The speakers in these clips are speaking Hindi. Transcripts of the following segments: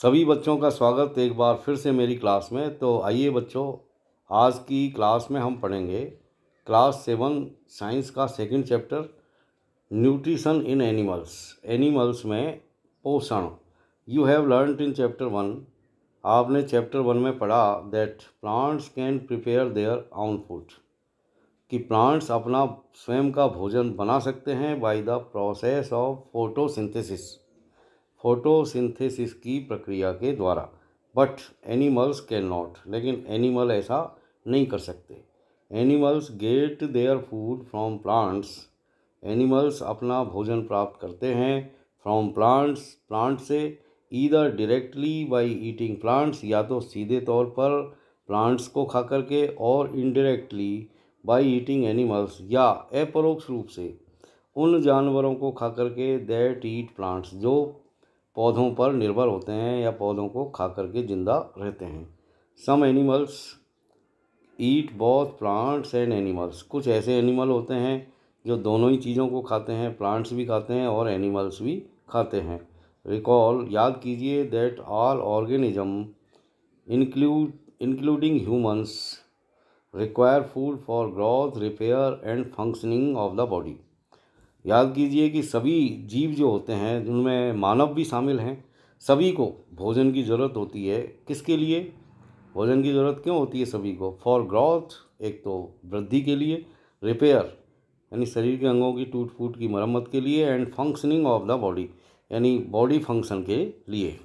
सभी बच्चों का स्वागत एक बार फिर से मेरी क्लास में तो आइए बच्चों आज की क्लास में हम पढ़ेंगे क्लास सेवन साइंस का second chapter nutrition in animals animals में पोषण you have learn in chapter one आपने चैप्टर वन में पढ़ा that plants can prepare their own food कि प्लांट्स अपना स्वयं का भोजन बना सकते हैं by the process of photosynthesis photosynthesis की प्रक्रिया के द्वारा बट एनिमल्स कैन नॉट लेकिन एनिमल ऐसा नहीं कर सकते animals get their food from plants animals अपना भोजन प्राप्त करते हैं फ्रॉम प्लांट्स प्लांट से either directly by eating plants या तो सीधे तौर पर प्लांट्स को खा करके और इनडायरेक्टली बाय ईटिंग एनिमल्स या अपरोक्ष रूप से उन जानवरों को खा करके दैट ईट प्लांट्स जो पौधों पर निर्भर होते हैं या पौधों को खा करके ज़िंदा रहते हैं some animals eat both plants and animals कुछ ऐसे एनिमल होते हैं जो दोनों ही चीज़ों को खाते हैं प्लांट्स भी खाते हैं और एनिमल्स भी खाते हैं रिकॉल याद कीजिए that all organism include including humans require food for growth repair and functioning of the body याद कीजिए कि सभी जीव जो होते हैं उनमें मानव भी शामिल हैं सभी को भोजन की ज़रूरत होती है किसके लिए भोजन की ज़रूरत क्यों होती है सभी को फॉर ग्रोथ एक तो वृद्धि के लिए रिपेयर यानी शरीर के अंगों की टूट फूट की मरम्मत के लिए and functioning of the body यानी बॉडी फंक्शन के लिए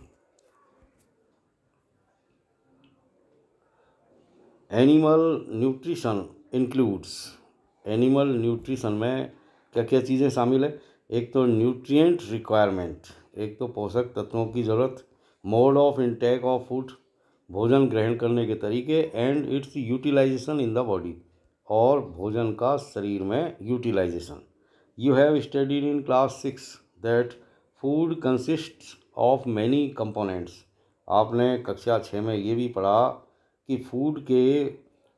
animal nutrition includes animal nutrition में क्या क्या चीज़ें शामिल है एक तो न्यूट्रिएंट रिक्वायरमेंट एक तो पोषक तत्वों की ज़रूरत mode of intake of food भोजन ग्रहण करने के तरीके and its utilisation in the body और भोजन का शरीर में utilisation you have studied in class six that food consist of many components आपने कक्षा छः में ये भी पढ़ा कि फूड के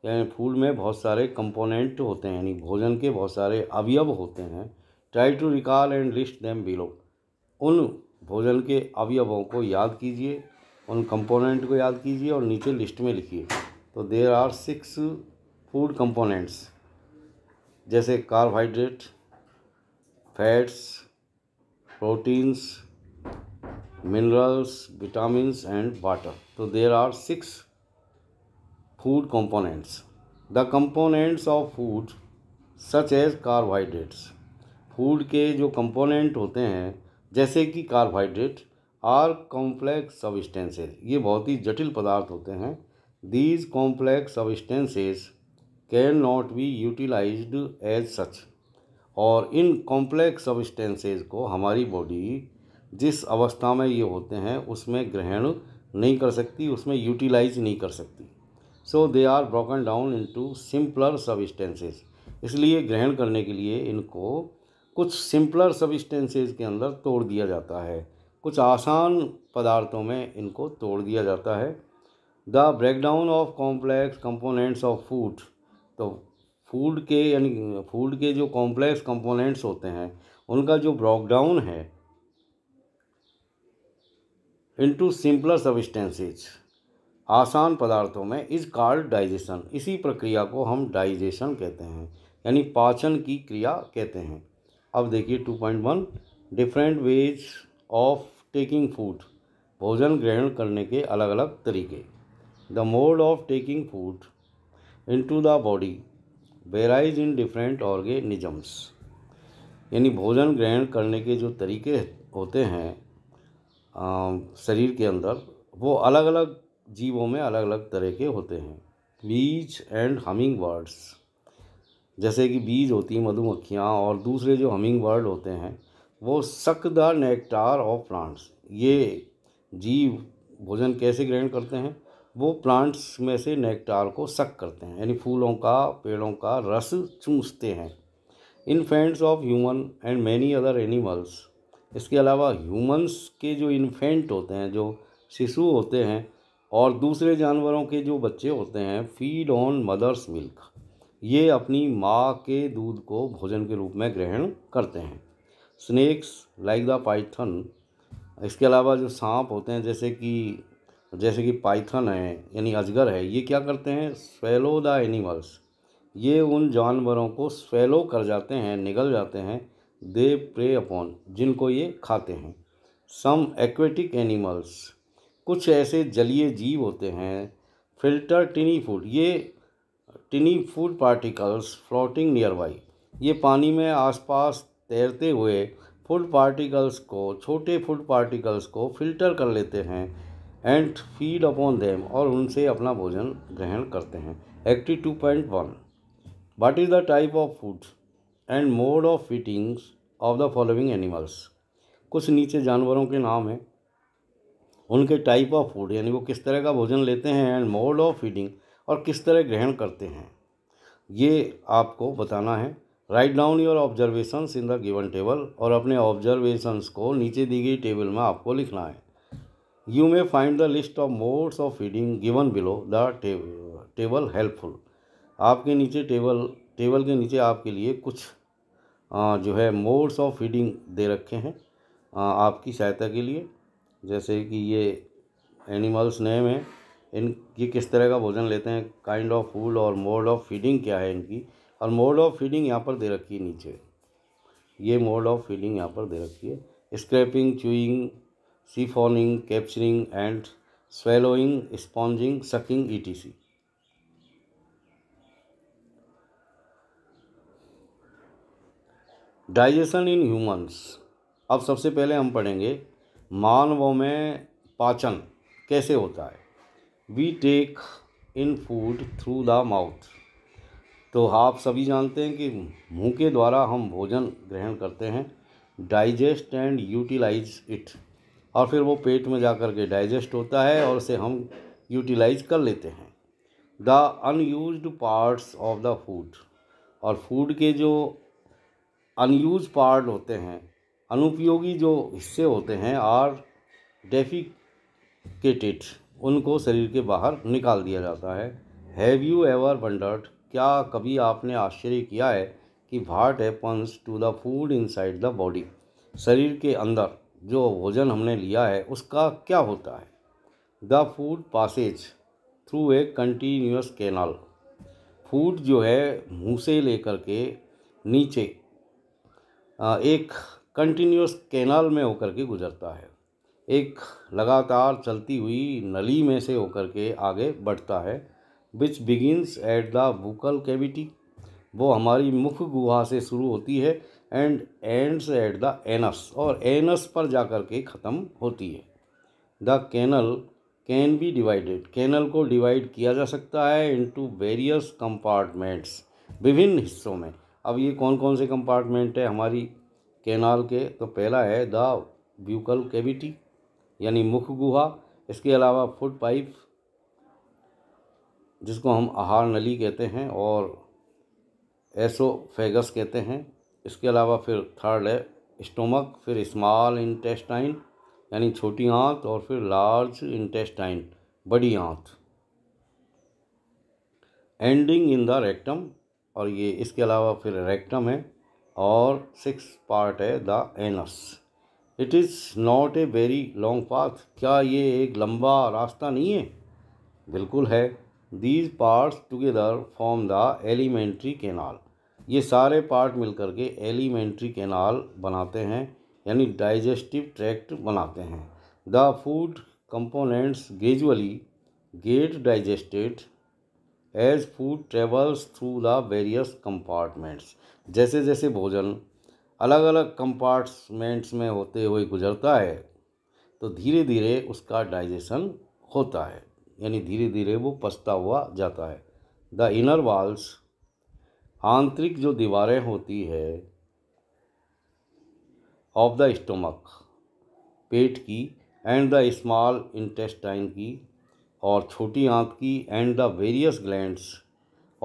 यानी फूड में बहुत सारे कंपोनेंट होते हैं यानी भोजन के बहुत सारे अवयव होते हैं try to recall and list them below उन भोजन के अवयवों को याद कीजिए उन कंपोनेंट को याद कीजिए और नीचे लिस्ट में लिखिए तो there are six food components जैसे carbohydrate fats proteins minerals vitamin and water तो there are six food components the components of food such as carbohydrates food के जो component होते हैं जैसे कि carbohydrate are complex substances ये बहुत ही जटिल पदार्थ होते हैं these complex substances can not be utilized as such और इन complex substances को हमारी बॉडी जिस अवस्था में ये होते हैं उसमें ग्रहण नहीं कर सकती उसमें यूटिलाइज नहीं कर सकती so they are broken down into simpler substances इसलिए ग्रहण करने के लिए इनको कुछ सिंपलर सबिस्टेंसेज के अंदर तोड़ दिया जाता है कुछ आसान पदार्थों में इनको तोड़ दिया जाता है the breakdown of complex components of food तो फूड के यानी फूड के जो कॉम्प्लेक्स कंपोनेंट्स होते हैं उनका जो ब्रॉकडाउन है इनटू सिंपलर सबिस्टेंसेज आसान पदार्थों में इज कार्ड डाइजेशन इसी प्रक्रिया को हम डाइजेशन कहते हैं यानी पाचन की क्रिया कहते हैं अब देखिए two point one different ways of taking food भोजन ग्रहण करने के अलग अलग तरीके the mode of taking food into the body varies in different organisms यानी भोजन ग्रहण करने के जो तरीके होते हैं आ, शरीर के अंदर वो अलग अलग जीवों में अलग अलग तरह के होते हैं बीज एंड हमिंग बर्ड्स जैसे कि बीज होती हैं मधुमक्खियाँ और दूसरे जो हमिंग बर्ड होते हैं वो suck the nectar of plants ये जीव भोजन कैसे ग्रहण करते हैं वो प्लांट्स में से नेक्टार को सक करते हैं यानी फूलों का पेड़ों का रस चूसते हैं infants of human and many other animals इसके अलावा ह्यूमंस के जो इन्फेंट होते हैं जो शिशु होते हैं और दूसरे जानवरों के जो बच्चे होते हैं फीड ऑन मदर्स मिल्क ये अपनी माँ के दूध को भोजन के रूप में ग्रहण करते हैं स्नैक्स लाइक द पाइथन इसके अलावा जो सांप होते हैं जैसे कि जैसे कि पाइथन है यानी अजगर है ये क्या करते हैं स्वेलो द एनिमल्स ये उन जानवरों को स्वेलो कर जाते हैं निगल जाते हैं दे प्रे अपॉन जिनको ये खाते हैं सम एक्वेटिक एनिमल्स कुछ ऐसे जलीय जीव होते हैं फिल्टर टिनी फूड ये tiny food particles floating nearby ये पानी में आसपास तैरते हुए फूड पार्टिकल्स को छोटे फूड पार्टिकल्स को फिल्टर कर लेते हैं एंड फीड अपॉन देम और उनसे अपना भोजन ग्रहण करते हैं activity two point one what is the type of food and mode of feedings of the following animals कुछ नीचे जानवरों के नाम हैं उनके टाइप ऑफ फूड यानी वो किस तरह का भोजन लेते हैं एंड मोड ऑफ फीडिंग और किस तरह ग्रहण करते हैं ये आपको बताना है write down your observations in the given table और अपने ऑब्जर्वेशंस को नीचे दी गई टेबल में आपको लिखना है you may find the list of modes of feeding given below the table helpful आपके नीचे टेबल टेबल के नीचे आपके लिए कुछ जो है मोड्स ऑफ फीडिंग दे रखे हैं आपकी सहायता के लिए जैसे कि ये एनिमल्स नेम है इन ये किस तरह का भोजन लेते हैं काइंड ऑफ फूड और मोड ऑफ फीडिंग क्या है इनकी और मोड ऑफ फीडिंग यहाँ पर दे रखी है नीचे ये मोड ऑफ फीडिंग यहाँ पर दे रखी है scraping chewing siphoning capturing and swallowing sponging sucking etc digestion in humans अब सबसे पहले हम पढ़ेंगे मानवों में पाचन कैसे होता है we take in food through the mouth तो आप सभी जानते हैं कि मुंह के द्वारा हम भोजन ग्रहण करते हैं डाइजेस्ट एंड यूटिलाइज इट और फिर वो पेट में जा कर के डाइजेस्ट होता है और उसे हम यूटिलाइज कर लेते हैं the unused parts of the food और फूड के जो अनयूज पार्ट होते हैं अनुपयोगी जो हिस्से होते हैं आर डेफिकेटेड उनको शरीर के बाहर निकाल दिया जाता है हैव यू एवर वंडर्ड क्या कभी आपने आश्चर्य किया है कि what happens to the food inside the body शरीर के अंदर जो भोजन हमने लिया है उसका क्या होता है the food passes through a continuous canal food जो है मुँह से लेकर के नीचे एक कंटिन्यूस कैनाल में होकर के गुजरता है एक लगातार चलती हुई नली में से होकर के आगे बढ़ता है which begins at the buccal cavity वो हमारी मुख गुहा से शुरू होती है and ends at the anus और एनस पर जा कर के ख़त्म होती है the canal can be divided canal को डिवाइड किया जा सकता है इनटू वेरियस कंपार्टमेंट्स विभिन्न हिस्सों में अब ये कौन कौन से कंपार्टमेंट है हमारी कैनाल के तो पहला है द ब्यूकल कैविटी यानी मुख गुहा इसके अलावा फुट पाइप जिसको हम आहार नली कहते हैं और एसोफेगस कहते हैं इसके अलावा फिर थर्ड है स्टोमक फिर स्मॉल इंटेस्टाइन यानी छोटी आंत और फिर लार्ज इंटेस्टाइन बड़ी आंत एंडिंग इन द रेक्टम और ये इसके अलावा फिर रेक्टम है और सिक्स पार्ट है the anus it is not a very long path क्या ये एक लंबा रास्ता नहीं है बिल्कुल है these parts together form the alimentary canal ये सारे पार्ट मिलकर के एलिमेंट्री कैनाल बनाते हैं यानी डाइजेस्टिव ट्रैक्ट बनाते हैं the food components gradually get digested as food travels through the various compartments जैसे जैसे भोजन अलग अलग कंपार्टमेंट्स में होते हुए गुजरता है तो धीरे धीरे उसका डाइजेशन होता है यानी धीरे धीरे वो पछता हुआ जाता है द इनर वॉल्स आंतरिक जो दीवारें होती है ऑफ द स्टोमक पेट की एंड द स्मॉल इंटेस्टाइन की और छोटी आंत की एंड द वेरियस ग्लैंड्स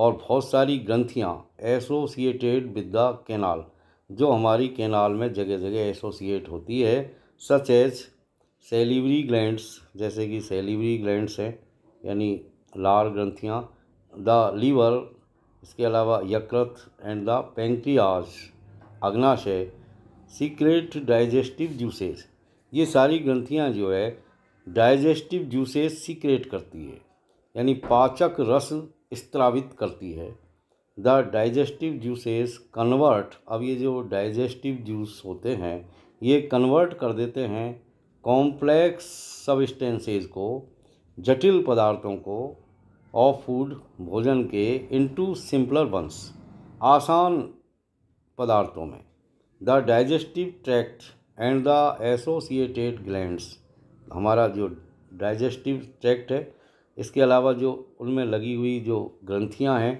और बहुत सारी ग्रंथियाँ एसोसिएटेड विद द कैनाल जो हमारी कैनाल में जगह जगह एसोसिएट होती है सच एज सेलिवरी ग्लैंड्स जैसे कि सेलिवरी ग्लैंड्स हैं यानी लार ग्रंथियाँ द लीवर इसके अलावा यकृत एंड द पेंक्रियाज अग्नाशय सीक्रेट डाइजेस्टिव जूसेस ये सारी ग्रंथियाँ जो है डाइजेस्टिव जूसेस सीक्रेट करती है यानी पाचक रस स्त्रावित करती है द डाइजेस्टिव जूसेस कन्वर्ट अब ये जो डाइजेस्टिव जूस होते हैं ये कन्वर्ट कर देते हैं कॉम्प्लेक्स सबस्टेंसेज को जटिल पदार्थों को ऑफ फूड भोजन के इनटू सिंपलर वंस आसान पदार्थों में the digestive tract and the associated glands हमारा जो डाइजेस्टिव ट्रैक्ट है इसके अलावा जो उनमें लगी हुई जो ग्रंथियाँ हैं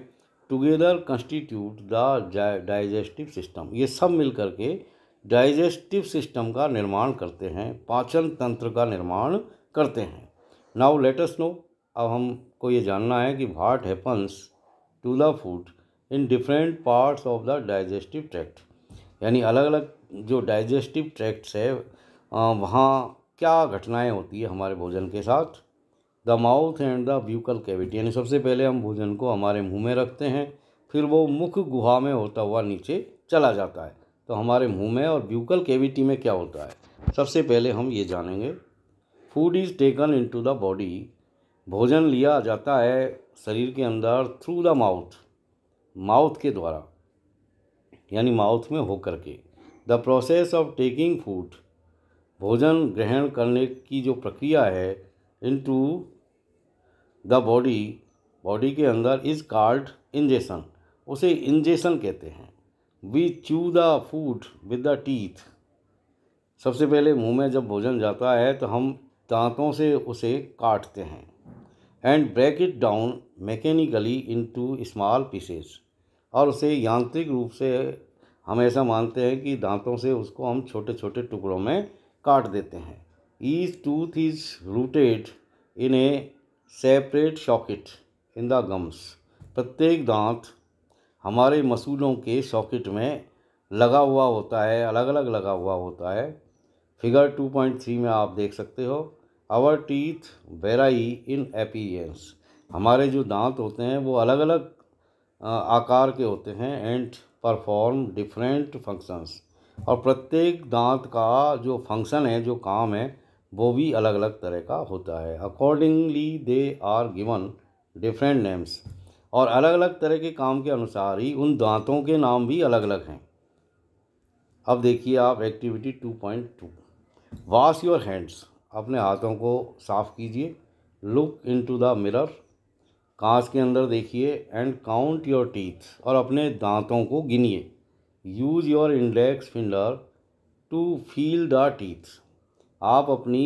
together constitute the digestive system ये सब मिल करके डाइजेस्टिव सिस्टम का निर्माण करते हैं पाचन तंत्र का निर्माण करते हैं नाउ लेटस नो अब हमको ये जानना है कि what happens to the food in different parts of the digestive tract यानी अलग अलग जो डाइजेस्टिव ट्रैक्ट्स है वहाँ क्या घटनाएं होती है हमारे भोजन के साथ the mouth and the buccal cavity यानी सबसे पहले हम भोजन को हमारे मुंह में रखते हैं फिर वो मुख गुहा में होता हुआ नीचे चला जाता है तो हमारे मुंह में और व्यूकल कैविटी में क्या होता है सबसे पहले हम ये जानेंगे food is taken into the body भोजन लिया जाता है शरीर के अंदर थ्रू द माउथ माउथ के द्वारा यानी माउथ में होकर के the process of taking food भोजन ग्रहण करने की जो प्रक्रिया है into the body body के अंदर इज कार्ड इंजेशन उसे इंजेशन कहते हैं we chew the food with the teeth सबसे पहले मुंह में जब भोजन जाता है तो हम दांतों से उसे काटते हैं and break it down mechanically into small pieces और उसे यांत्रिक रूप से हम ऐसा मानते हैं कि दांतों से उसको हम छोटे छोटे टुकड़ों में काट देते हैं each tooth is rooted in a separate socket in the gums प्रत्येक दांत हमारे मसूलों के सॉकेट में लगा हुआ होता है अलग अलग लगा हुआ होता है फिगर 2.3 में आप देख सकते हो आवर टीथ वेराई इन एपीएंस हमारे जो दांत होते हैं वो अलग अलग आकार के होते हैं एंड परफॉर्म डिफरेंट फंक्शंस और प्रत्येक दांत का जो फंक्शन है जो काम है वो भी अलग अलग तरह का होता है accordingly they are given different names और अलग अलग तरह के काम के अनुसार ही उन दांतों के नाम भी अलग अलग हैं अब देखिए आप activity two point two wash your hands अपने हाथों को साफ़ कीजिए look into the mirror कांच के अंदर देखिए एंड काउंट योर टीथ और अपने दांतों को गिनिए use your index finger to feel the teeth आप अपनी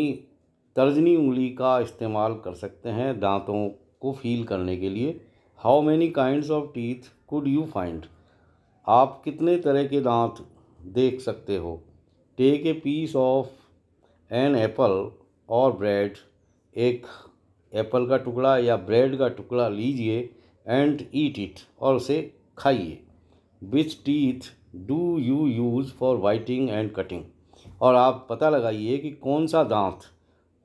तर्जनी उंगली का इस्तेमाल कर सकते हैं दांतों को फील करने के लिए how many kind of teeth could you find आप कितने तरह के दांत देख सकते हो take a piece of an apple और ब्रेड एक एप्पल का टुकड़ा या ब्रेड का टुकड़ा लीजिए एंड ईट इट और उसे खाइए which teeth do you use for biting and cutting और आप पता लगाइए कि कौन सा दांत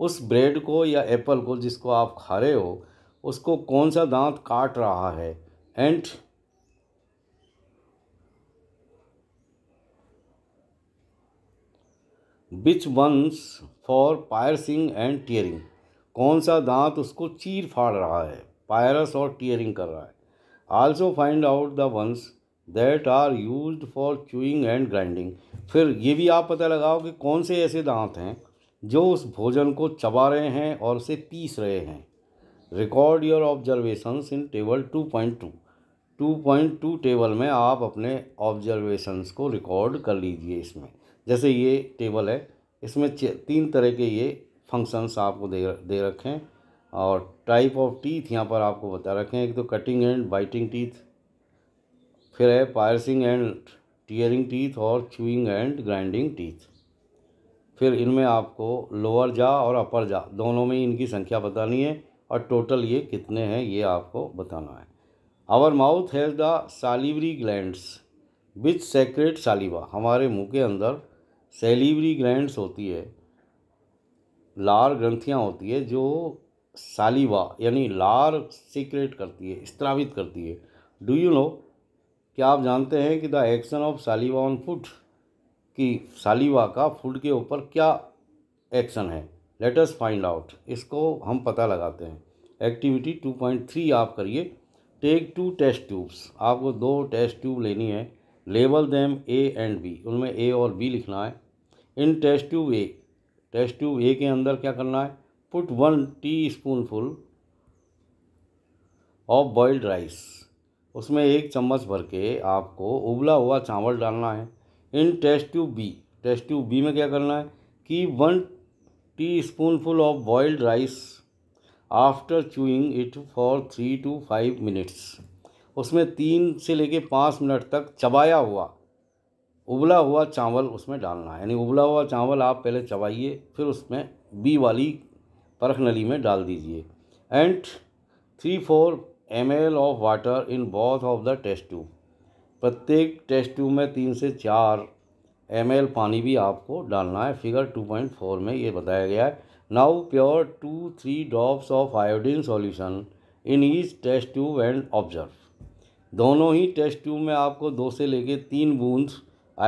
उस ब्रेड को या एप्पल को जिसको आप खा रहे हो उसको कौन सा दांत काट रहा है and which ones for piercing and tearing कौन सा दांत उसको चीर फाड़ रहा है पायरस और टीयरिंग कर रहा है also find out the ones that are used for chewing and grinding फिर ये भी आप पता लगाओ कि कौन से ऐसे दांत हैं जो उस भोजन को चबा रहे हैं और उसे पीस रहे हैं record your observations in table two point two two point two table में आप अपने ऑब्जर्वेशंस को रिकॉर्ड कर लीजिए इसमें जैसे ये टेबल है इसमें तीन तरह के ये फंक्शंस आपको दे दे रखें और टाइप ऑफ टीथ यहाँ पर आपको बता रखें एक तो कटिंग एंड बाइटिंग टीथ फिर है पायरसिंग एंड टीयरिंग टीथ और च्यूइंग एंड ग्राइंडिंग टीथ फिर इनमें आपको लोअर जा और अपर जा दोनों में इनकी संख्या बतानी है और टोटल ये कितने हैं ये आपको बताना है our mouth has the salivary glands with secrete saliva हमारे मुंह के अंदर सेलिवरी ग्लैंड्स होती है लार ग्रंथियाँ होती है जो सालिवा यानी लार सीक्रेट करती है स्त्रावित करती है डू यू नो क्या आप जानते हैं कि the action of saliva on food कि सालिवा का फूड के ऊपर क्या एक्शन है लेटस फाइंड आउट इसको हम पता लगाते हैं एक्टिविटी टू पॉइंट थ्री आप करिए टेक टू टेस्ट ट्यूब्स आपको दो टेस्ट ट्यूब लेनी है label them A and B उनमें ए और बी लिखना है in test tube A test tube A के अंदर क्या करना है put one teaspoonful of boiled rice उसमें एक चम्मच भर के आपको उबला हुआ चावल डालना है in test tube B test tube B में क्या करना है कि one teaspoonful of boiled rice after chewing it for three two five minutes उसमें तीन से लेके पाँच मिनट तक चबाया हुआ उबला हुआ चावल उसमें डालना है यानी उबला हुआ चावल आप पहले चबाइए फिर उसमें बी वाली परख नली में डाल दीजिए and three four M L of water in both of the test tube प्रत्येक टेस्ट ट्यूब में तीन से चार एम एल पानी भी आपको डालना है फिगर टू पॉइंट फोर में ये बताया गया है now pour two three drops of iodine solution in each test tube and observe दोनों ही टेस्ट ट्यूब में आपको दो से लेके तीन बूंद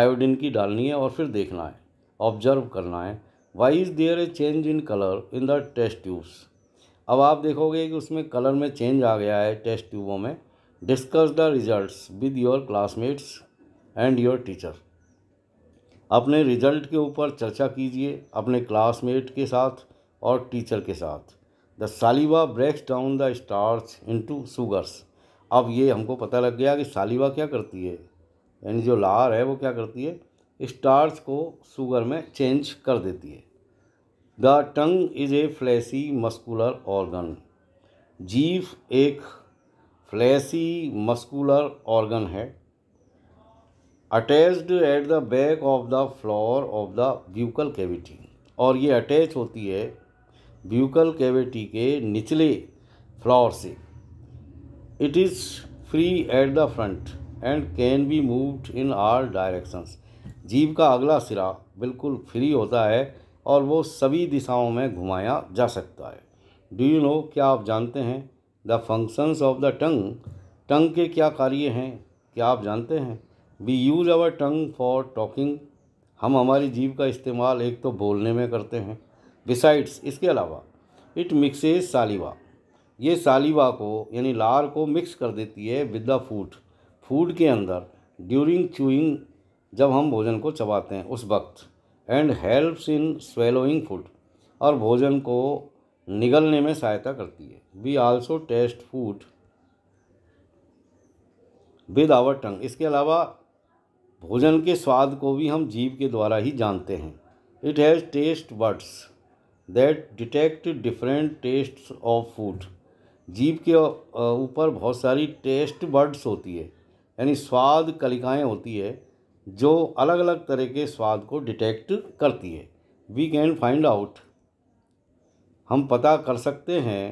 आयोडीन की डालनी है और फिर देखना है ऑब्जर्व करना है why is there a change in colour in the test tubes अब आप देखोगे कि उसमें कलर में चेंज आ गया है टेस्ट ट्यूबों में discuss the results with your classmates and your teacher अपने रिजल्ट के ऊपर चर्चा कीजिए अपने क्लासमेट के साथ और टीचर के साथ the saliva breaks down the into sugars अब ये हमको पता लग गया कि सालिवा क्या करती है यानी जो लार है वो क्या करती है स्टार्स को शुगर में चेंज कर देती है the tongue is a fleshy muscular organ जीव एक फ्लैसी मस्कुलर ऑर्गन है attached at the back of the floor of the buccal cavity और ये अटैच होती है व्यूकल कैविटी के निचले फ्लोर से it is free at the front and can be moved in all directions जीव का अगला सिरा बिल्कुल फ्री होता है और वो सभी दिशाओं में घुमाया जा सकता है डू यू नो क्या आप जानते हैं the functions of the tongue tongue के क्या कार्य हैं क्या आप जानते हैं we use our tongue for talking हम हमारी जीव का इस्तेमाल एक तो बोलने में करते हैं बिसाइड्स इसके अलावा इट मिक्सेज सालिवा ये सालिवा को यानी लार को मिक्स कर देती है विद द फूड फूड के अंदर ड्यूरिंग चूइंग जब हम भोजन को चबाते हैं उस वक्त and helps in swallowing food और भोजन को निगलने में सहायता करती है we also taste food with our tongue इसके अलावा भोजन के स्वाद को भी हम जीव के द्वारा ही जानते हैं it has taste buds that detect different taste of food जीव के ऊपर बहुत सारी टेस्ट बर्ड्स होती है यानी स्वाद कलिकाएँ होती है जो अलग अलग तरह के स्वाद को डिटेक्ट करती है वी कैन फाइंड आउट हम पता कर सकते हैं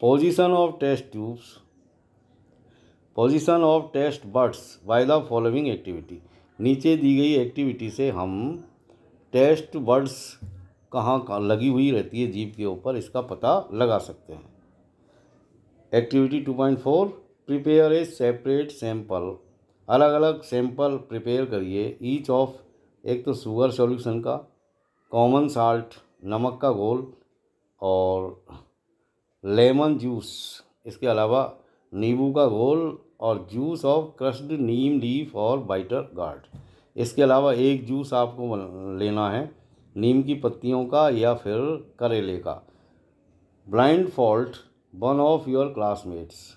position of test tubes position of taste buds by the following activity नीचे दी गई एक्टिविटी से हम टेस्ट बर्ड्स कहाँ कहाँ लगी हुई रहती है जीप के ऊपर इसका पता लगा सकते हैं activity two point four prepare a separate sample अलग अलग सैंपल प्रिपेयर करिए ईच ऑफ एक तो शुगर सॉल्यूशन का कॉमन साल्ट नमक का घोल और लेमन जूस इसके अलावा नींबू का घोल और juice of crushed neem leaf और बाइटर गार्ड इसके अलावा एक जूस आपको लेना है नीम की पत्तियों का या फिर करेले का blindfold one of your classmates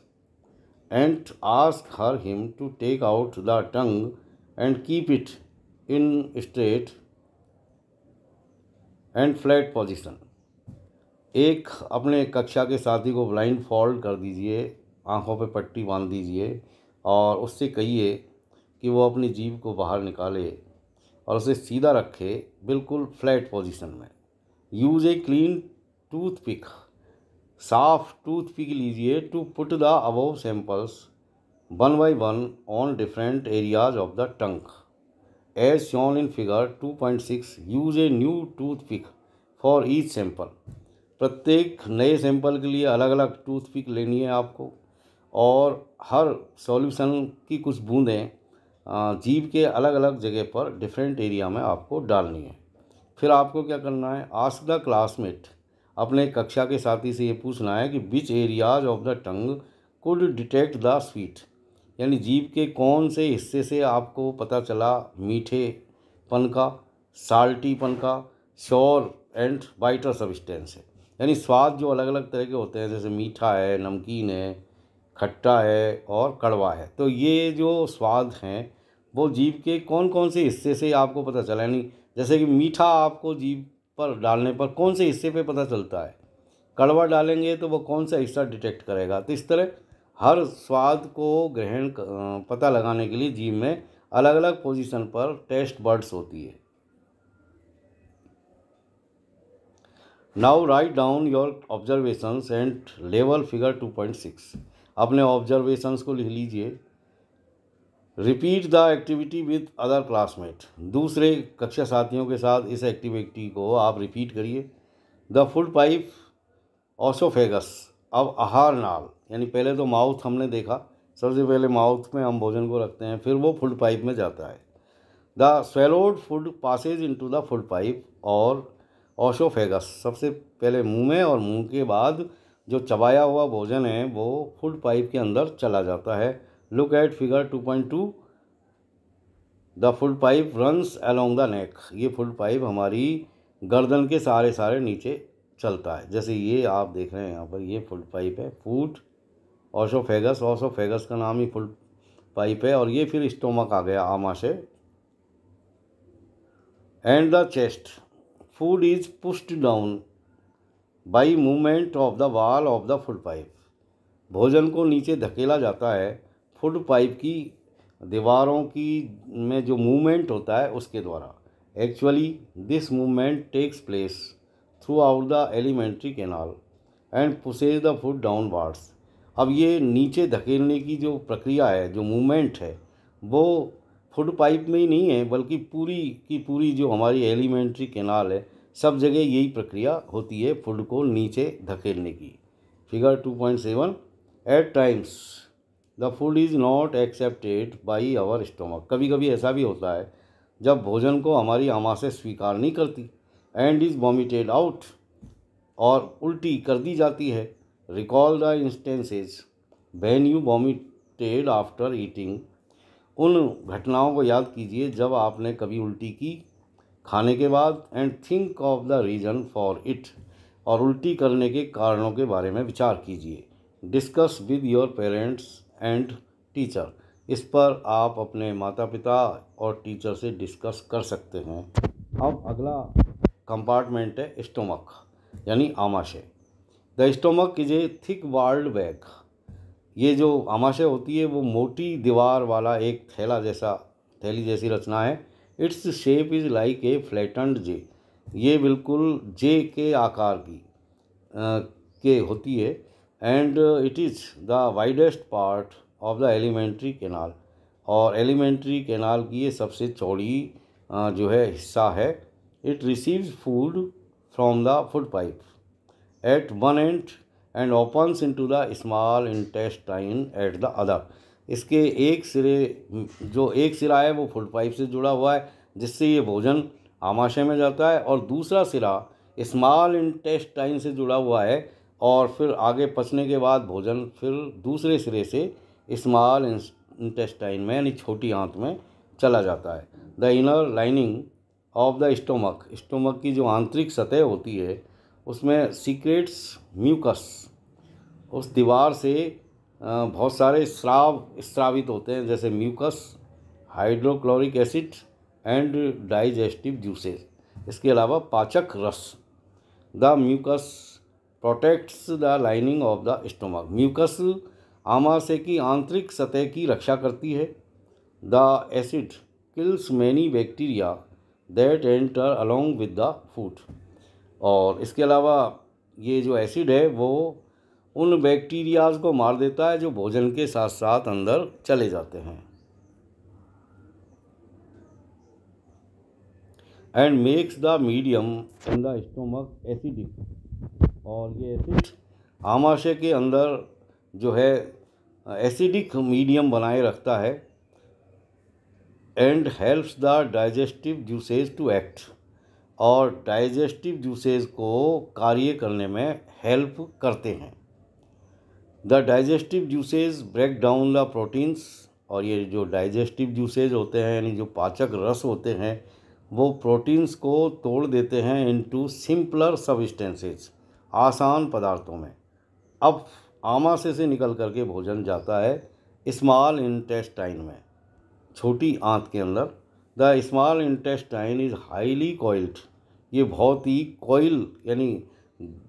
and ask her him to take out the tongue and keep it in straight and flat position एक अपने कक्षा के साथी को ब्लाइंड फोल्ड कर दीजिए आँखों पर पट्टी बांध दीजिए और उससे कहिए कि वो अपनी जीभ को बाहर निकाले और उसे सीधा रखे बिल्कुल फ्लैट पोजिशन में use a clean toothpick साफ टूथ पिक लीजिए to put the above samples one by one on different areas of the tongue as shown in figure two point six use a new toothpick for each sample प्रत्येक नए सैंपल के लिए अलग अलग टूथ पिक लेनी है आपको और हर सॉल्यूशन की कुछ बूंदें जीव के अलग अलग जगह पर डिफरेंट एरिया में आपको डालनी है फिर आपको क्या करना है आस्क द क्लासमेट अपने कक्षा के साथी से ये पूछना है कि which areas of the tongue could detect the sweet यानी जीप के कौन से हिस्से से आपको पता चला मीठेपन का साल्टीपन का श्योर एंड वाइटर सबिस्टेंस है यानी स्वाद जो अलग अलग तरह के होते हैं जैसे मीठा है नमकीन है खट्टा है और कड़वा है तो ये जो स्वाद हैं वो जीप के कौन कौन से हिस्से से आपको पता चला यानी जैसे कि मीठा आपको जीव पर डालने पर कौन से हिस्से पे पता चलता है कड़वा डालेंगे तो वो कौन सा हिस्सा डिटेक्ट करेगा तो इस तरह हर स्वाद को ग्रहण पता लगाने के लिए जीव में अलग अलग पोजीशन पर टेस्ट बर्ड्स होती है now write down your observations and लेवल फिगर टू पॉइंट सिक्स अपने ऑब्जर्वेशंस को लिख लीजिए repeat the activity with other classmate दूसरे कक्षा साथियों के साथ इस एक्टिविटी को आप रिपीट करिए द फूड पाइप ऑसोफेगस अब आहार नाल यानी पहले तो माउथ हमने देखा सबसे पहले माउथ में हम भोजन को रखते हैं फिर वो फूड पाइप में जाता है the swallowed food passes into the food pipe और ऑशोफेगस सबसे पहले मुंह में और मुंह के बाद जो चबाया हुआ भोजन है वो फूड पाइप के अंदर चला जाता है look at figure two point two the food pipe runs along the neck ये फुल पाइप हमारी गर्दन के सारे सारे नीचे चलता है जैसे ये आप देख रहे हैं यहाँ पर ये फुल पाइप है फूट ऑसोफेगस ऑसोफेगस का नाम ही फुल पाइप है और ये फिर स्टोमक आ गया आमा से and the chest food is pushed down by movement of the wall of the food pipe भोजन को नीचे धकेला जाता है फुट पाइप की दीवारों की में जो मूवमेंट होता है उसके द्वारा actually this movement takes place throughout the alimentary canal and pushes the down downwards अब ये नीचे धकेलने की जो प्रक्रिया है जो मूवमेंट है वो फूड पाइप में ही नहीं है बल्कि पूरी की पूरी जो हमारी एलिमेंट्री कैनाल है सब जगह यही प्रक्रिया होती है फूड को नीचे धकेलने की figure two point seven at times the food is not accepted by our stomach कभी कभी ऐसा भी होता है जब भोजन को हमारी आमा से स्वीकार नहीं करती एंड इज़ वॉमिटेड आउट और उल्टी कर दी जाती है recall the instances when you vomited after eating उन घटनाओं को याद कीजिए जब आपने कभी उल्टी की खाने के बाद and think of the reason for it और उल्टी करने के कारणों के बारे में विचार कीजिए discuss with your parents and teacher इस पर आप अपने माता पिता और टीचर से डिस्कस कर सकते हैं अब अगला कंपार्टमेंट है स्टोमक यानी आमाशय the stomach is a thick walled bag ये जो आमाशय होती है वो मोटी दीवार वाला एक थैला जैसा थैली जैसी रचना है its shape is like a flattened J ये बिल्कुल जे के आकार की आ, के होती है and it is the widest part of the alimentary canal और एलिमेंट्री कैनाल की ये सबसे चौड़ी जो है हिस्सा है it receives food from the food pipe at one end and opens into the small intestine at the other इसके एक सिरे जो एक सिरा है वो फूड पाइप से जुड़ा हुआ है जिससे ये भोजन आमाशय में जाता है और दूसरा सिरा स्मॉल इंटेस्टाइन से जुड़ा हुआ है और फिर आगे पचने के बाद भोजन फिर दूसरे सिरे से स्मॉल इंटेस्टाइन में यानी छोटी आंत में चला जाता है the inner lining of the stomach stomach की जो आंतरिक सतह होती है उसमें सीक्रेट्स म्यूकस उस दीवार से बहुत सारे स्राव स्रावित होते हैं जैसे mucus hydrochloric acid and digestive juices इसके अलावा पाचक रस the mucus protects the lining of the stomach mucus आमाशय की आंतरिक सतह की रक्षा करती है the acid kills many bacteria that enter along with the food और इसके अलावा ये जो एसिड है वो उन बैक्टीरियाज को मार देता है जो भोजन के साथ साथ अंदर चले जाते हैं and makes the medium in the stomach acidic और ये एसिड आमाशय के अंदर जो है एसिडिक मीडियम बनाए रखता है and helps the digestive juices to act और डाइजेस्टिव जूसेज को कार्य करने में हेल्प करते हैं the digestive juices break down the proteins और ये जो डाइजेस्टिव जूसेज होते हैं यानी जो पाचक रस होते हैं वो प्रोटीन्स को तोड़ देते हैं इनटू सिंपलर सबस्टेंसेज आसान पदार्थों में अब आमाशय से निकल करके भोजन जाता है स्मॉल इंटेस्टाइन में छोटी आंत के अंदर the small intestine is highly coiled ये बहुत ही कॉइल यानी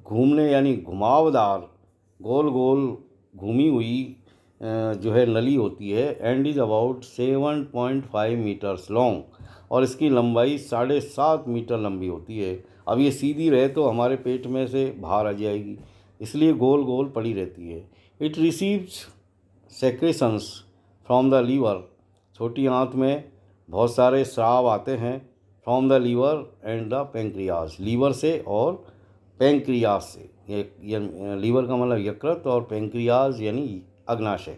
घूमने यानी घुमावदार गोल गोल घूमी हुई जो है नली होती है and is about seven point five metres long और इसकी लंबाई साढ़े सात मीटर लंबी होती है अब ये सीधी रहे तो हमारे पेट में से बाहर आ जाएगी इसलिए गोल गोल पड़ी रहती है it receives secretions from the liver छोटी आंत में बहुत सारे श्राव आते हैं from the liver and the pancreas liver से और पेंक्रियाज से ये लीवर का मतलब यकृत और पेंक्रियाज यानी अग्नाशय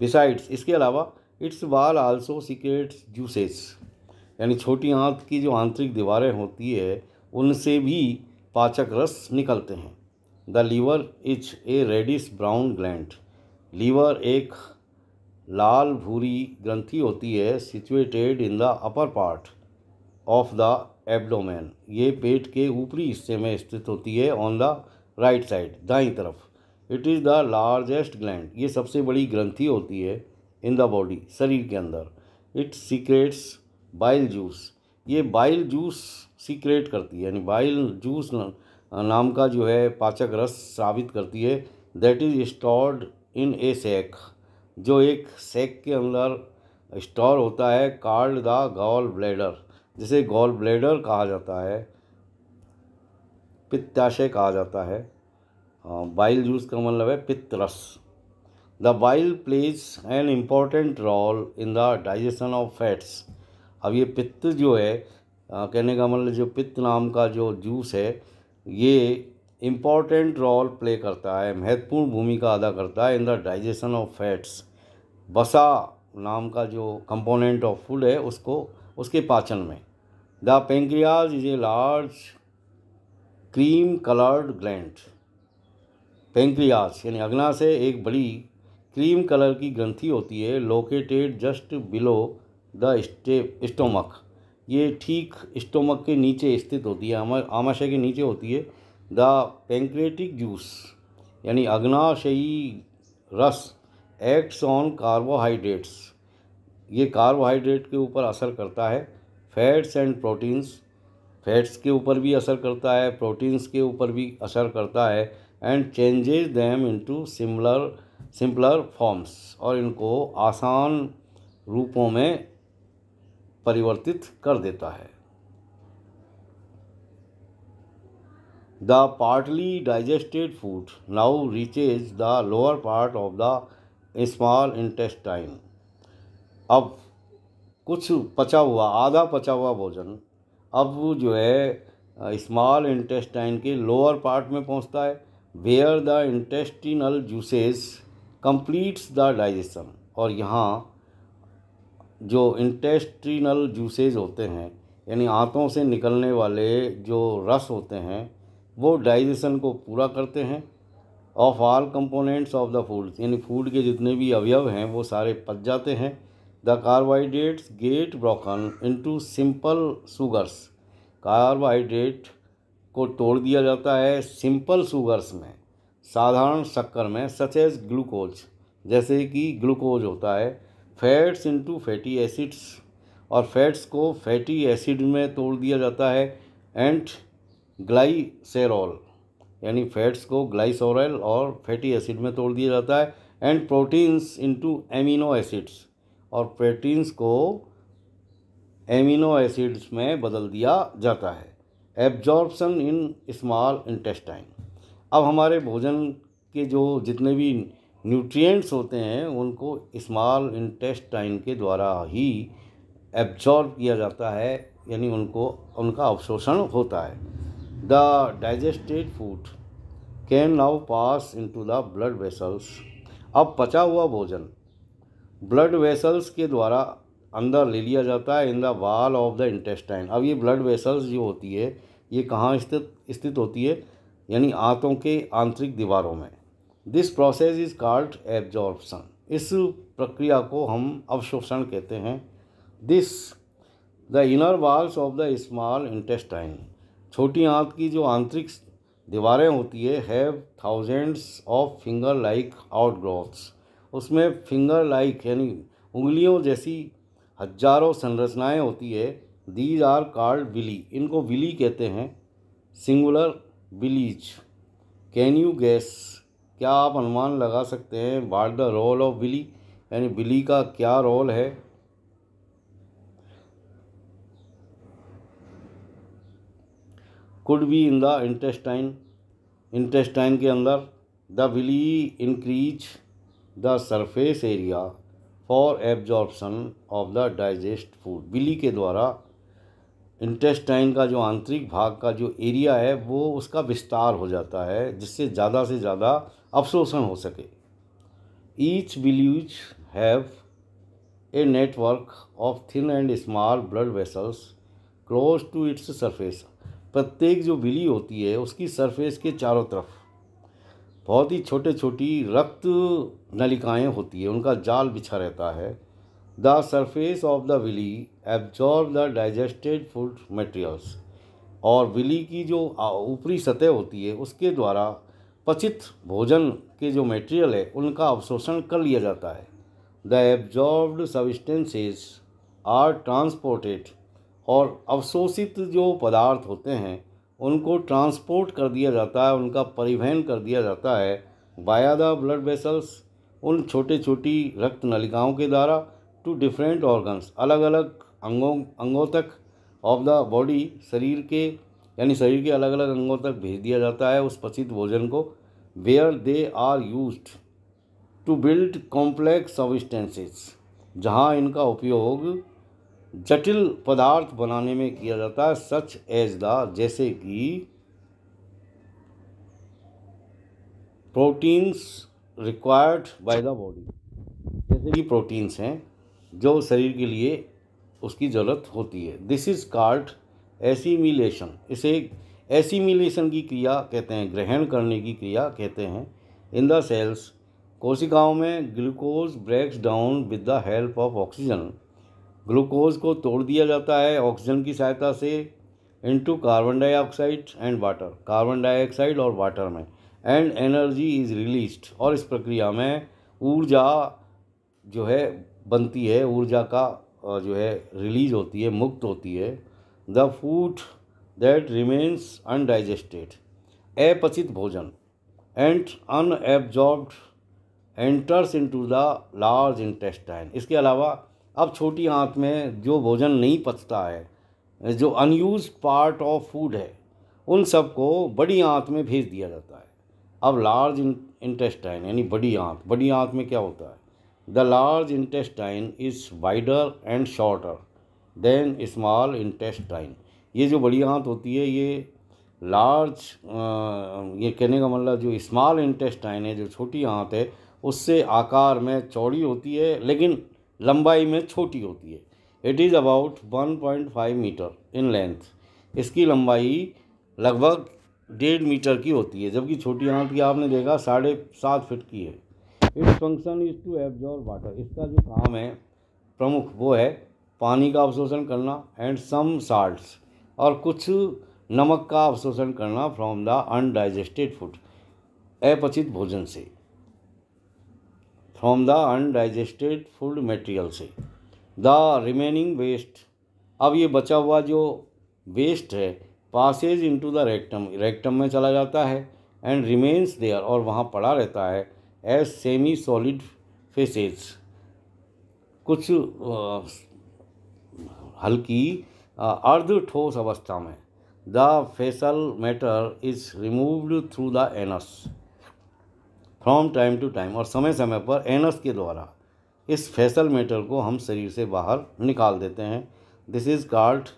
बिसाइड्स इसके अलावा इट्स वाल आल्सो सीक्रेट्स जूसेस यानी छोटी आंत की जो आंतरिक दीवारें होती है उनसे भी पाचक रस निकलते हैं the liver is a reddish brown gland liver एक लाल भूरी ग्रंथि होती है situated in the upper part of the abdomen ये पेट के ऊपरी हिस्से में स्थित होती है ऑन द राइट साइड दाई तरफ it is the largest gland ये सबसे बड़ी ग्रंथि होती है इन द बॉडी शरीर के अंदर इट्स सीक्रेट्स बाइल जूस ये बाइल जूस सीक्रेट करती है यानी बाइल जूस नाम का जो है पाचक रस साबित करती है that is stored in a sac जो एक सेक के अंदर स्टोर होता है कार्ड द गॉल ब्लेडर जिसे गॉल ब्लेडर कहा जाता है पित्ताशय कहा जाता है हाँ, बाइल जूस का मतलब है पित्त रस the bile plays an important role in the digestion of fats अब ये पित्त जो है कहने का मतलब जो पित्त नाम का जो जूस है ये इम्पॉर्टेंट रोल प्ले करता है महत्वपूर्ण भूमिका अदा करता है in the digestion of fats बसा नाम का जो कंपोनेंट ऑफ फूड है उसको उसके पाचन में the pancreas is a large cream coloured gland pancreas यानी से एक बड़ी क्रीम कलर की ग्रंथि होती है located just below the stay stomach ये ठीक स्टोमक के नीचे स्थित होती है आमाशय के नीचे होती है द पेंक्रेटिक जूस यानी अग्नाशयी रस एक्ट्स ऑन कार्बोहाइड्रेट्स ये कार्बोहाइड्रेट के ऊपर असर करता है फैट्स एंड प्रोटीन्स फैट्स के ऊपर भी असर करता है प्रोटीन्स के ऊपर भी असर करता है and changes them into similar simpler forms और इनको आसान रूपों में परिवर्तित कर देता है the partly digested food now reaches the lower part of the small intestine अब कुछ पचा हुआ आधा पचा हुआ भोजन अब जो है स्मॉल इंटेस्टाइन के लोअर पार्ट में पहुंचता है where the intestinal juices completes the digestion और यहाँ जो इंटेस्ट्रीनल जूसेज होते हैं यानी आंतों से निकलने वाले जो रस होते हैं वो डाइजेशन को पूरा करते हैं of all components of the food यानी फूड के जितने भी अवयव हैं वो सारे पच जाते हैं the carbohydrates get broken into simple sugars carbohydrate को तोड़ दिया जाता है सिंपल सुगर्स में साधारण शक्कर में सचेज ग्लूकोज जैसे कि ग्लूकोज होता है फैट्स इनटू फैटी एसिड्स और फैट्स को फैटी एसिड में तोड़ दिया जाता है एंड ग्लाइसेरॉल यानी फैट्स को ग्लाइसोरल और फैटी एसिड में तोड़ दिया जाता है and proteins into amino acids और प्रोटीन्स को एमिनो एसिड्स में बदल दिया जाता है एब्जॉर्बसन इन स्मॉल इंटेस्टाइन अब हमारे भोजन के जो जितने भी न्यूट्रिएंट्स होते हैं उनको स्मॉल इंटेस्टाइन के द्वारा ही एब्जॉर्ब किया जाता है यानी उनको उनका अवशोषण होता है the digested food can now pass into the blood vessels अब पचा हुआ भोजन ब्लड वेसल्स के द्वारा अंदर ले लिया जाता है in the wall of the intestine अब ये ब्लड वेसल्स जो होती है ये कहाँ स्थित स्थित होती है यानी आंतों के आंतरिक दीवारों में this process is called absorption इस प्रक्रिया को हम अवशोषण कहते हैं this the inner walls of the small intestine छोटी आंत की जो आंतरिक दीवारें होती है have thousands of finger like outgrowths उसमें फिंगर लाइक यानी उंगलियों जैसी हजारों संरचनाएं होती है दीज आर कार्ड विली इनको विली कहते हैं singular villus can you guess क्या आप अनुमान लगा सकते हैं what the role of villi यानी बिली का क्या रोल है could be in the intestine intestine के अंदर the villi increase the surface area for absorption of the digested food villi के द्वारा इंटेस्टाइन का जो आंतरिक भाग का जो एरिया है वो उसका विस्तार हो जाता है जिससे ज़्यादा से ज़्यादा अवशोषण हो सके each villus have a network of thin and small blood vessels close to its surface प्रत्येक जो बिली होती है उसकी सरफेस के चारों तरफ बहुत ही छोटे छोटी रक्त नलिकाएं होती है उनका जाल बिछा रहता है the surface of the villi absorb the digested food materials और विली की जो ऊपरी सतह होती है उसके द्वारा पचित भोजन के जो मटेरियल है उनका अवशोषण कर लिया जाता है the absorbed substances are transported और अवशोषित जो पदार्थ होते हैं उनको ट्रांसपोर्ट कर दिया जाता है उनका परिवहन कर दिया जाता है बाया द ब्लड वेसल्स उन छोटे छोटी रक्त नलिकाओं के द्वारा टू डिफरेंट ऑर्गन्स अलग अलग अंगों अंगों तक ऑफ द बॉडी शरीर के यानी शरीर के अलग अलग अंगों तक भेज दिया जाता है उस पचित भोजन को where they are used to build complex substances जहाँ इनका उपयोग जटिल पदार्थ बनाने में किया जाता है सच एज द जैसे कि proteins required by the body जैसे कि प्रोटीन्स हैं जो शरीर के लिए उसकी ज़रूरत होती है दिस इज़ कार्ड एसीमिलेशन इसे एसीमिलेशन की क्रिया कहते हैं ग्रहण करने की क्रिया कहते हैं इन द सेल्स कोशिकाओं में glucose breaks down with the help of oxygen glucose को तोड़ दिया जाता है ऑक्सीजन की सहायता से into carbon dioxide and water carbon dioxide और वाटर में एंड एनर्जी इज रिलीज्ड और इस प्रक्रिया में ऊर्जा जो है बनती है ऊर्जा का जो है रिलीज होती है मुक्त होती है the food that remains undigested अपचित भोजन and unabsorbed enters into the large intestine इसके अलावा अब छोटी आँख में जो भोजन नहीं पचता है जो अनयूज पार्ट ऑफ फूड है उन सबको बड़ी आँत में भेज दिया जाता है अब लार्ज इंटेस्टाइन यानी बड़ी आँत बड़ी आँत में क्या होता है the large intestine is wider and shorter than small intestine ये जो बड़ी आंत होती है ये लार्ज ये कहने का मतलब जो स्मॉल इंटेस्टाइन है जो छोटी आंत है उससे आकार में चौड़ी होती है लेकिन लंबाई में छोटी होती है it is about 1.5 metre in length इसकी लंबाई लगभग डेढ़ मीटर की होती है जबकि छोटी आंत की आपने देखा साढ़े सात फिट की है its function is to absorb water इसका जो काम है प्रमुख वो है पानी का अवशोषण करना एंड सम साल्ट्स और कुछ नमक का अवशोषण करना फ्रॉम द अनडाइजेस्टेड फूड अपचित भोजन से from the undigested food material से द रिमेनिंग वेस्ट अब ये बचा हुआ जो वेस्ट है passes into the rectum rectum में चला जाता है एंड रिमेन्स देयर और वहाँ पड़ा रहता है एज सेमी सॉलिड फेसेज कुछ हल्की अर्ध ठोस अवस्था में the faecal matter is removed through the anus from time to time और समय समय पर एनस के द्वारा इस फेसल मैटर को हम शरीर से बाहर निकाल देते हैं दिस इज़ कॉल्ड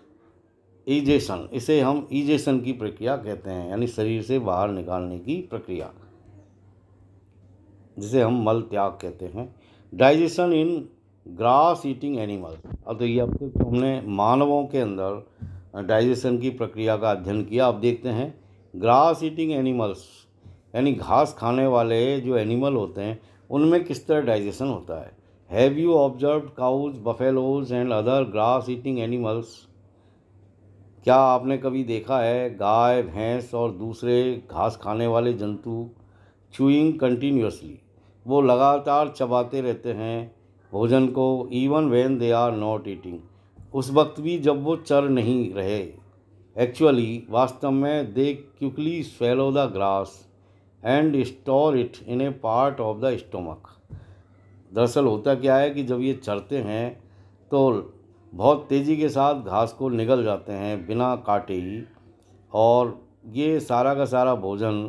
ईजेशन इसे हम ईजेशन की प्रक्रिया कहते हैं यानी शरीर से बाहर निकालने की प्रक्रिया जिसे हम मल त्याग कहते हैं digestion in grass eating animals अब तो ये अब तक तो हमने मानवों के अंदर डाइजेशन की प्रक्रिया का अध्ययन किया अब देखते हैं ग्रास ईटिंग एनिमल्स यानी घास खाने वाले जो एनिमल होते हैं उनमें किस तरह डाइजेशन होता है have you observe cows buffaloes and other grass eating animals क्या आपने कभी देखा है गाय भैंस और दूसरे घास खाने वाले जंतु चूइंग कंटिन्यूसली वो लगातार चबाते रहते हैं भोजन को even when they are not eating उस वक्त भी जब वो चर नहीं रहे एक्चुअली वास्तव में they quickly swallow the grass and store it in a part of the stomach दरअसल होता क्या है कि जब ये चरते हैं तो बहुत तेज़ी के साथ घास को निगल जाते हैं बिना काटे ही और ये सारा का सारा भोजन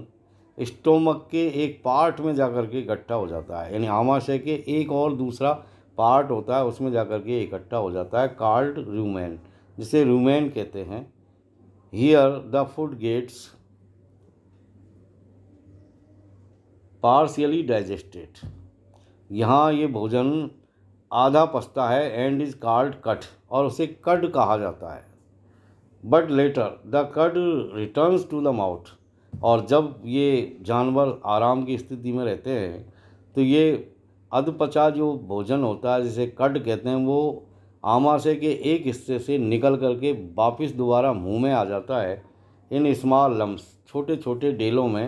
स्टोमक के एक पार्ट में जा कर के इकट्ठा हो जाता है यानी आमाशय के एक और दूसरा पार्ट होता है उसमें जा करके के इकट्ठा हो जाता है कार्ड रूमेन जिसे रूमेन कहते हैं here the food gets partially digested यहाँ ये भोजन आधा पसता है एंड इज कार्ड कट और उसे कड कहा जाता है but later the cud returns to the mouth और जब ये जानवर आराम की स्थिति में रहते हैं तो ये अधपचा जो भोजन होता है जिसे कड कहते हैं वो आमाशय के एक हिस्से से निकल करके वापस दोबारा मुंह में आ जाता है इन स्मॉल लम्ब्स छोटे छोटे डेलों में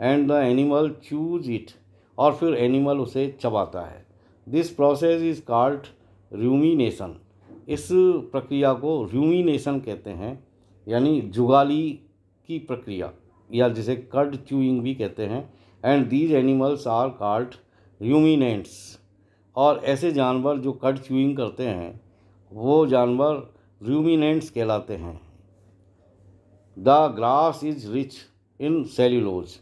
and the animal chews it और फिर एनिमल उसे चबाता है this process is called rumination इस प्रक्रिया को र्यूमिनेशन कहते हैं यानी जुगाली की प्रक्रिया या जिसे कड चूइंग भी कहते हैं and these animals are called ruminants और ऐसे जानवर जो कट च्यूइंग करते हैं वो जानवर र्यूमिनेंट्स कहलाते हैं the grass is rich in cellulose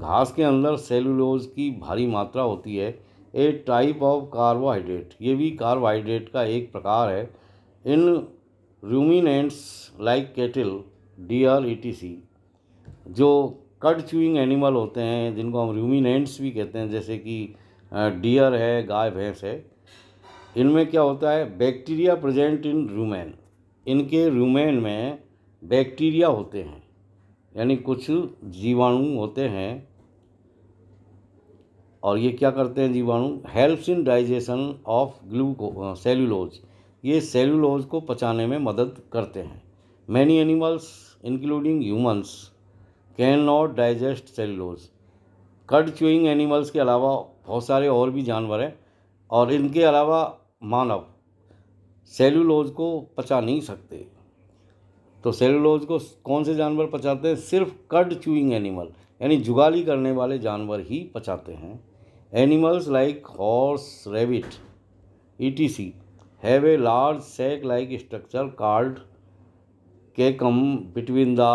घास के अंदर सेल्यूलोज की भारी मात्रा होती है ए टाइप ऑफ कार्बोहाइड्रेट ये भी कार्बोहाइड्रेट का एक प्रकार है इन रूमिनेंट्स लाइक केटल टी सी जो कट च्यूइंग एनिमल होते हैं जिनको हम रूमिनेंट्स भी कहते हैं जैसे कि डियर है गाय भैंस है इनमें क्या होता है बैक्टीरिया प्रेजेंट इन रूमेन इनके रूमेन में बैक्टीरिया होते हैं यानी कुछ जीवाणु होते हैं और ये क्या करते हैं जीवाणु हेल्प्स इन डाइजेशन ऑफ ग्लूको सेलुलोज ये सेलुलोज को पचाने में मदद करते हैं many animals including humans cannot digest cellulose cud chewing animals के अलावा बहुत सारे और भी जानवर हैं और इनके अलावा मानव सेलुलोज को पचा नहीं सकते तो सेलुलोज को कौन से जानवर पचाते हैं सिर्फ कड च्यूइंग एनिमल यानी जुगाली करने वाले जानवर ही पचाते हैं animals like horse rabbit etc have a large sac like structure called caecum between the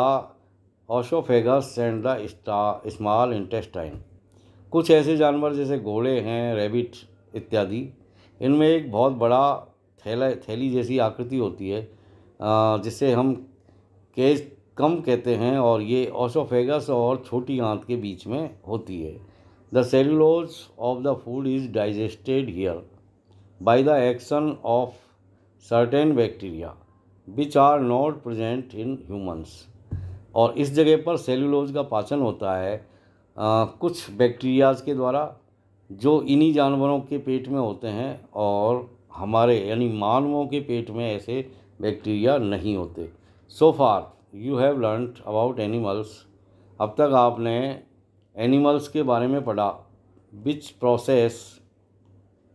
oesophagus and the small intestine कुछ ऐसे जानवर जैसे घोड़े हैं रैबिट इत्यादि इनमें एक बहुत बड़ा थैला थैली जैसी आकृति होती है जिसे हम केज कम कहते हैं और ये ओसोफेगस और छोटी आंत के बीच में होती है the cellulose of the food is digested here by the action of certain bacteria which are not present in humans और इस जगह पर सेलुलोज का पाचन होता है आ, कुछ बैक्टीरियाज़ के द्वारा जो इन्हीं जानवरों के पेट में होते हैं और हमारे यानी मानवों के पेट में ऐसे बैक्टीरिया नहीं होते so far you have learn about animals अब तक आपने एनिमल्स के बारे में पढ़ा which process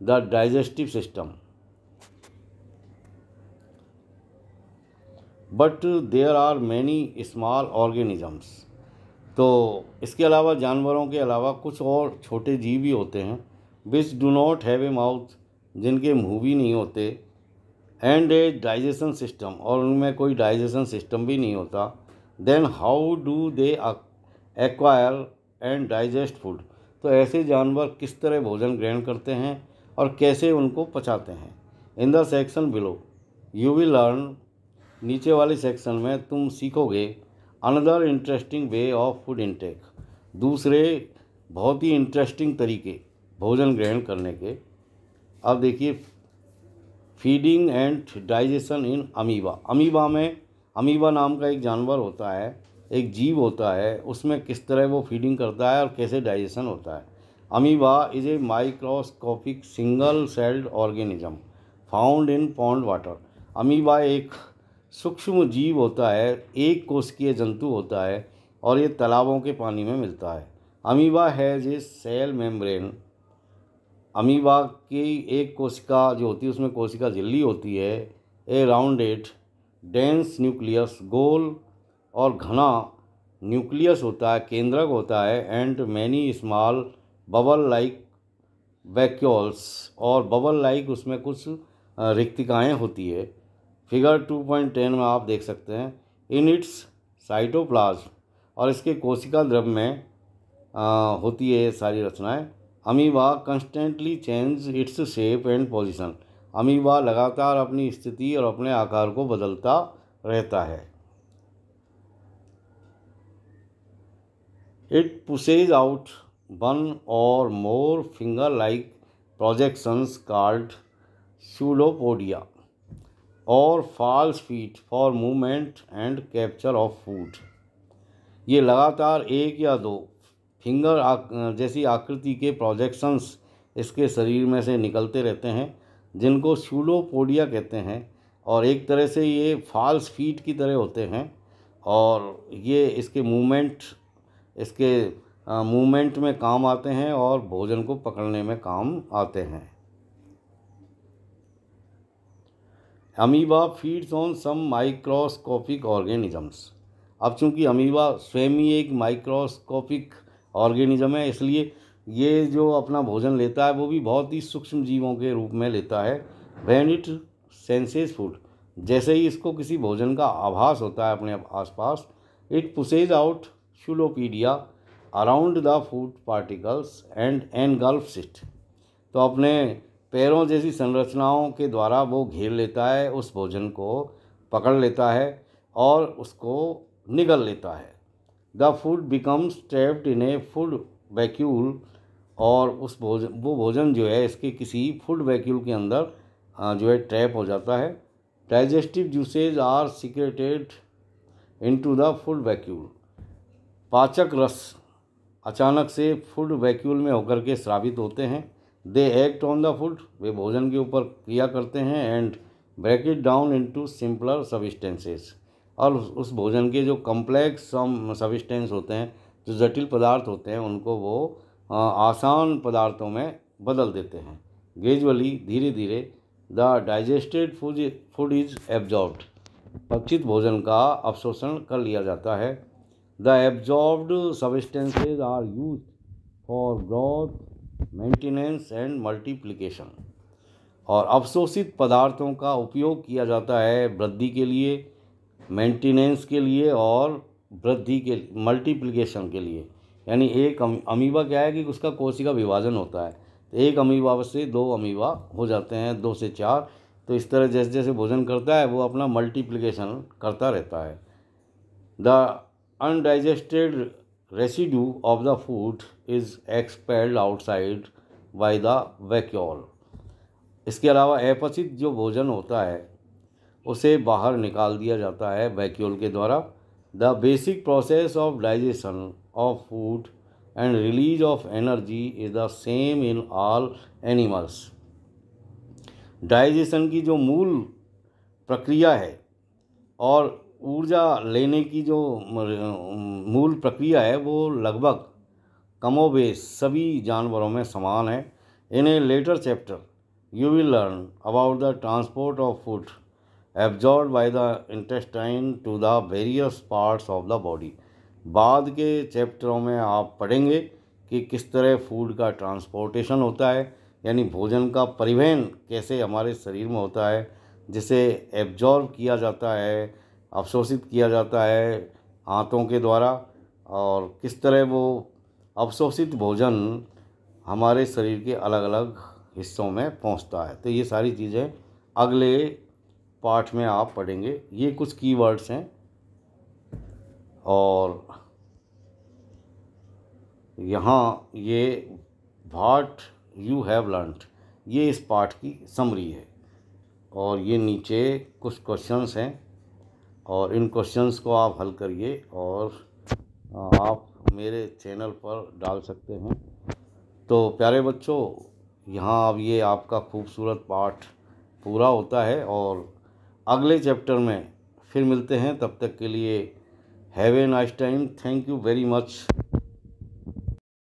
the digestive system but there are many small organisms तो इसके अलावा जानवरों के अलावा कुछ और छोटे जीव भी होते हैं which do not have a mouth जिनके मुंह भी नहीं होते एंड ए डाइजेशन सिस्टम और उनमें कोई डाइजेशन सिस्टम भी नहीं होता then how do they acquire and digest food तो ऐसे जानवर किस तरह भोजन ग्रहण करते हैं और कैसे उनको पचाते हैं in the section below you will learn नीचे वाले सेक्शन में तुम सीखोगे another interesting way of food intake दूसरे बहुत ही इंटरेस्टिंग तरीके भोजन ग्रहण करने के अब देखिए feeding and digestion in amoeba amoeba में अमीबा नाम का एक जानवर होता है एक जीव होता है उसमें किस तरह वो फीडिंग करता है और कैसे डाइजेशन होता है amoeba is a microscopic single celled organism found in pond water amoeba एक सूक्ष्म जीव होता है एक कोशिकीय जंतु होता है और ये तालाबों के पानी में मिलता है अमीबा है ये सेल मेम्ब्रेन अमीबा की एक कोशिका जो होती है उसमें कोशिका झिल्ली होती है ए राउंडेड डेंस न्यूक्लियस गोल और घना न्यूक्लियस होता है केंद्रक होता है and many small bubble like vacuoles और बबल लाइक उसमें कुछ रिक्तिकाएँ होती है फिगर 2.10 में आप देख सकते हैं इन इट्स साइटोप्लाज्म और इसके कोशिका द्रव में आ, होती है सारी रचनाएं amoeba constantly change its shape and position amoeba लगातार अपनी स्थिति और अपने आकार को बदलता रहता है it pushes out one or more finger like projections called pseudopodia or false feet for movement and capture of food ये लगातार एक या दो फिंगर आक, जैसी आकृति के प्रोजेक्शंस इसके शरीर में से निकलते रहते हैं जिनको सूलोपोडिया कहते हैं और एक तरह से ये फॉल्स फीट की तरह होते हैं और ये इसके मूवमेंट इसके मूवमेंट में काम आते हैं और भोजन को पकड़ने में काम आते हैं amoeba feeds on some microscopic organisms अब चूंकि अमीबा स्वयं ही एक माइक्रोस्कोपिक ऑर्गेनिज्म है इसलिए ये जो अपना भोजन लेता है वो भी बहुत ही सूक्ष्म जीवों के रूप में लेता है वैन इट सेंसेस फूड जैसे ही इसको किसी भोजन का आभास होता है अपने आसपास it pushes out pseudopodia around the food particles and engulf it तो अपने पैरों जैसी संरचनाओं के द्वारा वो घेर लेता है उस भोजन को पकड़ लेता है और उसको निगल लेता है the food becomes trapped in a food vacuole और उस भोजन वो भोजन जो है इसके किसी फूड वैक्यूल के अंदर जो है ट्रैप हो जाता है digestive juices are secreted into the food vacuole पाचक रस अचानक से फूड वैक्यूल में होकर के श्रावित होते हैं they act on the food वे भोजन के ऊपर क्रिया करते हैं and break it down into simpler substances और उस भोजन के जो कम्प्लेक्स सबिस्टेंस होते हैं जो जटिल पदार्थ होते हैं उनको वो आसान पदार्थों में बदल देते हैं ग्रेजुअली धीरे धीरे the digested food food is absorbed पक्षित भोजन का अवशोषण कर लिया जाता है the absorbed substances are used for growth maintenance and multiplication और अवशोषित पदार्थों का उपयोग किया जाता है वृद्धि के लिए मेंटेनेंस के लिए और वृद्धि के मल्टीप्लिकेशन के लिए यानी एक अमीबा क्या है कि उसका कोशिका विभाजन होता है तो एक अमीबा से दो अमीबा हो जाते हैं दो से चार तो इस तरह जैसे जैसे भोजन करता है वो अपना मल्टीप्लिकेशन करता रहता है the undigested residue of the food is expelled outside by the vacuole. इसके अलावा अपचित जो भोजन होता है उसे बाहर निकाल दिया जाता है वैक्यूल के द्वारा the basic process of digestion of food and release of energy is the same in all animals digestion की जो मूल प्रक्रिया है और ऊर्जा लेने की जो मूल प्रक्रिया है वो लगभग कमोबे सभी जानवरों में समान है in a later chapter you will learn about the transport of food absorbed by the intestine to the various parts of the body बाद के चैप्टरों में आप पढ़ेंगे कि किस तरह फूड का ट्रांसपोर्टेशन होता है यानी भोजन का परिवहन कैसे हमारे शरीर में होता है जिसे एब्जॉर्ब किया जाता है अवशोषित किया जाता है आंतों के द्वारा और किस तरह वो अवशोषित भोजन हमारे शरीर के अलग अलग हिस्सों में पहुंचता है तो ये सारी चीज़ें अगले पाठ में आप पढ़ेंगे ये कुछ कीवर्ड्स हैं और यहाँ ये वाट यू हैव लर्नड ये इस पाठ की समरी है और ये नीचे कुछ क्वेश्चंस हैं और इन क्वेश्चंस को आप हल करिए और आप मेरे चैनल पर डाल सकते हैं तो प्यारे बच्चों यहाँ अब ये आपका खूबसूरत पाठ पूरा होता है और अगले चैप्टर में फिर मिलते हैं तब तक के लिए have a nice time thank you very much